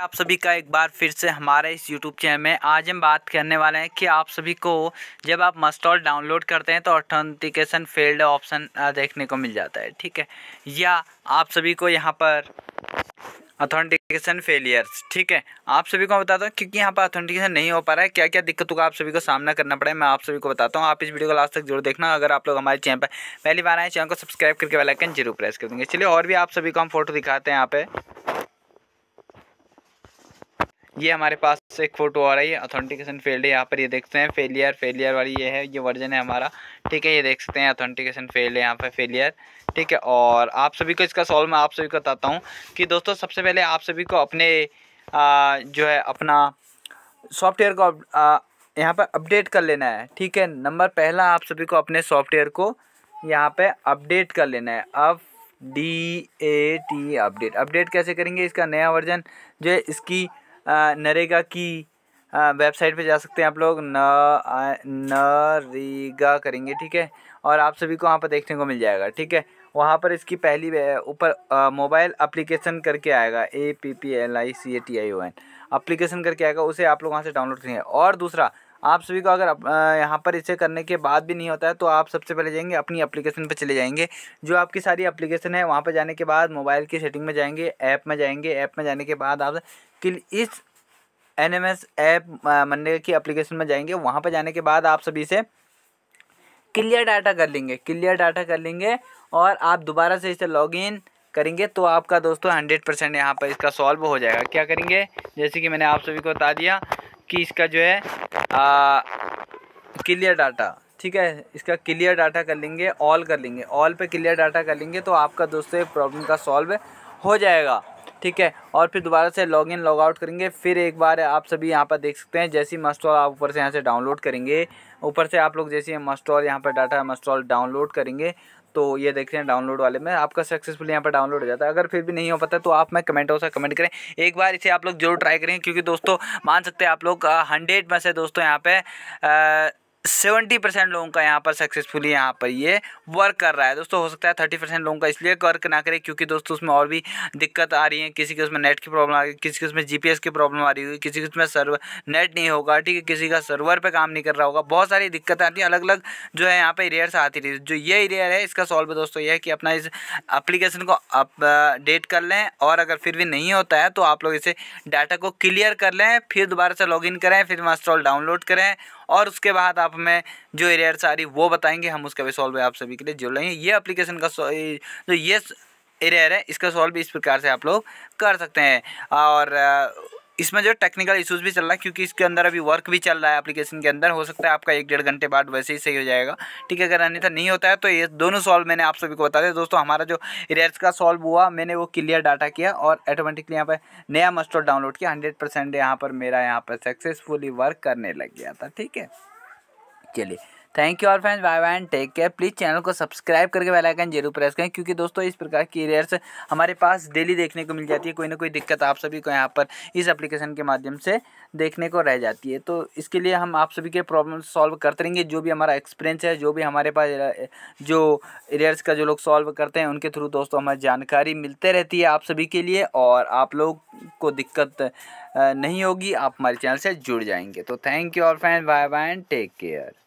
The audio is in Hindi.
आप सभी का एक बार फिर से हमारे इस YouTube चैनल में आज हम बात करने वाले हैं कि आप सभी को जब आप मस्टॉल डाउनलोड करते हैं तो ऑथेंटिकेशन फेल्ड ऑप्शन देखने को मिल जाता है ठीक है या आप सभी को यहाँ पर ऑथेंटिकेशन फेलियर्स ठीक है आप सभी को बताता हूँ क्योंकि यहाँ पर ऑथेंटिकेशन नहीं हो पा रहा है क्या क्या दिक्कतों का आप सभी को सामना करना पड़ा है मैं आप सभी को बताता हूँ आप इस वीडियो को लास्ट तक जरूर देखना अगर आप लोग हमारे चैनल पर पहली बार आए चैनल को सब्सक्राइब करके वेलाइकन जरूर प्रेस कर देंगे चलिए और भी आप सभी को हम फोटो दिखाते हैं यहाँ पे ये हमारे पास एक फ़ोटो आ रही है ऑथेंटिकेशन फेल्ड है यहाँ पर ये देखते हैं फेलियर फेलियर वाली ये है ये वर्जन है हमारा ठीक है ये देख सकते हैं ऑथेंटिकेशन फेल्ड है यहाँ पर फेलियर ठीक है और आप सभी को इसका सॉल्व मैं आप सभी को बताता हूँ कि दोस्तों सबसे पहले आप सभी को अपने आ, जो है अपना सॉफ्टवेयर को यहाँ पर अपडेट कर लेना है ठीक है नंबर पहला आप सभी को अपने सॉफ्टवेयर को यहाँ पर अपडेट कर लेना है अब D A T update update कैसे करेंगे इसका नया वर्जन जो है इसकी नरेगा की वेबसाइट पे जा सकते हैं आप लोग न नरेगा करेंगे ठीक है और आप सभी को वहाँ पर देखने को मिल जाएगा ठीक है वहाँ पर इसकी पहली ऊपर मोबाइल अप्लीकेशन करके आएगा A P P L I C A T I O N application करके आएगा उसे आप लोग वहाँ से डाउनलोड करेंगे और दूसरा आप सभी को अगर यहाँ पर इसे करने के बाद भी नहीं होता है तो आप सबसे पहले जाएंगे अपनी एप्लीकेशन पर चले जाएंगे जो आपकी सारी एप्लीकेशन है वहाँ पर जाने के बाद मोबाइल की सेटिंग में जाएंगे ऐप में जाएंगे ऐप में जाने के बाद आप इस N M S app MNREGA की एप्लीकेशन में जाएंगे वहाँ पर जाने के बाद आप सभी से क्लियर डाटा कर लेंगे क्लियर डाटा कर लेंगे और आप दोबारा से इसे लॉगिन करेंगे तो आपका दोस्तों हंड्रेड परसेंट यहाँ पर इसका सॉल्व हो जाएगा क्या करेंगे जैसे कि मैंने आप सभी को बता दिया कि इसका जो है क्लियर डाटा ठीक है इसका क्लियर डाटा कर लेंगे ऑल कर लेंगे ऑल पे क्लियर डाटा कर लेंगे तो आपका दोस्तों प्रॉब्लम का सॉल्व हो जाएगा ठीक है और फिर दोबारा से लॉग इन लॉग आउट करेंगे फिर एक बार आप सभी यहाँ पर देख सकते हैं जैसी मस्टॉल आप ऊपर से यहाँ से डाउनलोड करेंगे ऊपर से आप लोग जैसे मस्टॉल यहाँ पर डाटा मस्टॉल डाउनलोड करेंगे तो ये रहे हैं डाउनलोड वाले में आपका सक्सेसफुल यहाँ पर डाउनलोड हो जाता है अगर फिर भी नहीं हो पाता तो आप मैं कमेंट से कमेंट करें एक बार इसे आप लोग जरूर ट्राई करें क्योंकि दोस्तों मान सकते हैं आप लोग हंड्रेड में से दोस्तों यहाँ पे सेवेंटी परसेंट लोगों का यहाँ पर सक्सेसफुली यहाँ पर ये वर्क कर रहा है दोस्तों हो सकता है थर्टी परसेंट लोगों का इसलिए वर्क ना करे क्योंकि दोस्तों उसमें और भी दिक्कत आ रही है किसी के उसमें नेट की प्रॉब्लम आ रही है किसी के उसमें जीपीएस की प्रॉब्लम आ रही होगी किसी के उसमें सर्वर नेट नहीं होगा ठीक है किसी का सर्वर पर काम नहीं कर रहा होगा बहुत सारी दिक्कत आती है अलग अलग जो है यहाँ पर एरियर्स आती रही जो ये एरियर है इसका सॉल्व दोस्तों यह है कि अपना इस अप्लीकेशन को अपडेट uh, कर लें और अगर फिर भी नहीं होता है तो आप लोग इसे डाटा को क्लियर कर लें फिर दोबारा से इन करें फिर मास्टॉल डाउनलोड करें और उसके बाद आप हमें जो एरियर्स आ रही वो बताएंगे हम उसका भी सॉल्व आप सभी के लिए जुड़ लेंगे ये अप्लीकेशन का जो ये एरियर है इसका सॉल्व इस प्रकार से आप लोग कर सकते हैं और इसमें जो टेक्निकल इश्यूज भी चल रहा है क्योंकि इसके अंदर अभी वर्क भी चल रहा है एप्लीकेशन के अंदर हो सकता है आपका एक डेढ़ घंटे बाद वैसे ही सही हो जाएगा ठीक है अगर अन्यथा नहीं होता है तो ये दोनों सॉल्व मैंने आप सभी को बता दिया दोस्तों हमारा जो रेयर्स का सॉल्व हुआ मैंने वो क्लियर डाटा किया और ऑटोमेटिकली यहाँ पर नया मस्टोर डाउनलोड किया हंड्रेड परसेंट यहाँ पर मेरा यहाँ पर सक्सेसफुली वर्क करने लग गया था ठीक है चलिए थैंक यू और friends bye bye and take care please channel को सब्सक्राइब करके बेल आइकन जरूर प्रेस करें क्योंकि दोस्तों इस प्रकार की रेयर्स हमारे पास डेली देखने को मिल जाती है कोई ना कोई दिक्कत आप सभी को यहाँ पर इस एप्लीकेशन के माध्यम से देखने को रह जाती है तो इसके लिए हम आप सभी के प्रॉब्लम सॉल्व करते रहेंगे जो भी हमारा एक्सपीरियंस है जो भी हमारे पास जो रेयर्स का जो लोग सॉल्व करते हैं उनके थ्रू दोस्तों हमारी जानकारी मिलते रहती है आप सभी के लिए और आप लोग को दिक्कत नहीं होगी आप हमारे चैनल से जुड़ जाएंगे तो थैंक यू और friend bye bye and take care